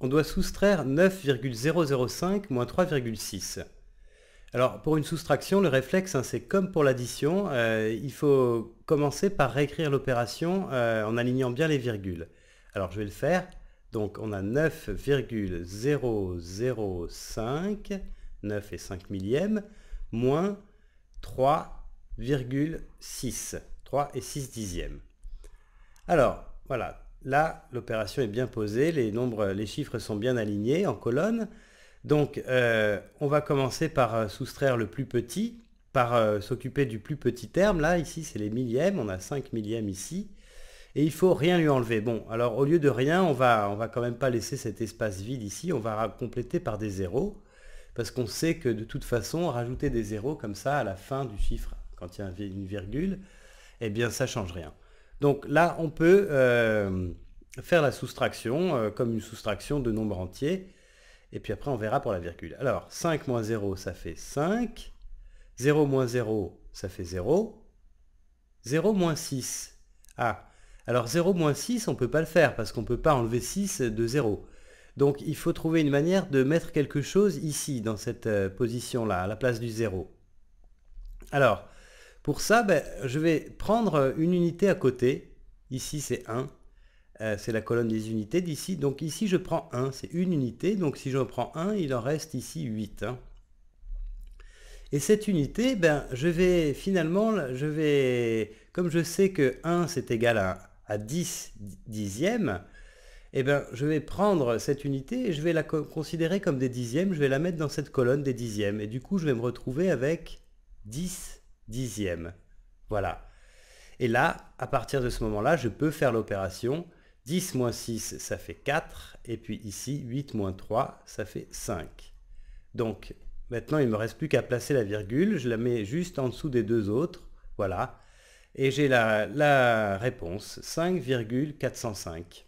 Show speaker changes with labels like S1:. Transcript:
S1: on doit soustraire 9,005 moins 3,6. Alors pour une soustraction, le réflexe, hein, c'est comme pour l'addition, euh, il faut commencer par réécrire l'opération euh, en alignant bien les virgules. Alors je vais le faire. Donc on a 9,005, 9 et 5 millièmes, moins 3,6, 3 et 6 dixièmes. Alors voilà, Là, l'opération est bien posée, les, chiffres sont bien alignés en colonne. Donc, euh, on va commencer par euh, soustraire le plus petit, par euh, s'occuper du plus petit terme. Là, ici, c'est les millièmes, on a 5 millièmes ici. Et il faut rien lui enlever. Bon, alors au lieu de rien, on va, on va quand même pas laisser cet espace vide ici, on va compléter par des zéros, parce qu'on sait que de toute façon, rajouter des zéros comme ça à la fin du chiffre, quand il y a une virgule, eh bien ça change rien. Donc là, on peut euh, faire la soustraction euh, comme une soustraction de nombre entier. Et puis après, on verra pour la virgule. Alors, 5 moins 0, ça fait 5. 0 moins 0, ça fait 0. 0 moins 6. Ah, alors 0 moins 6, on ne peut pas le faire parce qu'on ne peut pas enlever 6 de 0. Donc il faut trouver une manière de mettre quelque chose ici, dans cette euh, position-là, à la place du 0. Alors, pour ça, ben, je vais prendre une unité à côté. Ici, c'est 1. Euh, c'est la colonne des unités d'ici. Donc ici, je prends 1. C'est une unité. Donc si je prends 1, il en reste ici 8. Hein. Et cette unité, ben, je vais finalement, je vais, comme je sais que 1 c'est égal à, 10 dixièmes, eh ben, je vais prendre cette unité et je vais la considérer comme des dixièmes, je vais la mettre dans cette colonne des dixièmes. Et du coup, je vais me retrouver avec 10 dixième. Voilà. Et là, à partir de ce moment-là, je peux faire l'opération. 10 moins 6, ça fait 4. Et puis ici, 8 moins 3, ça fait 5. Donc, maintenant, il ne me reste plus qu'à placer la virgule. Je la mets juste en dessous des deux autres. Voilà. Et j'ai la, la réponse, 5,405.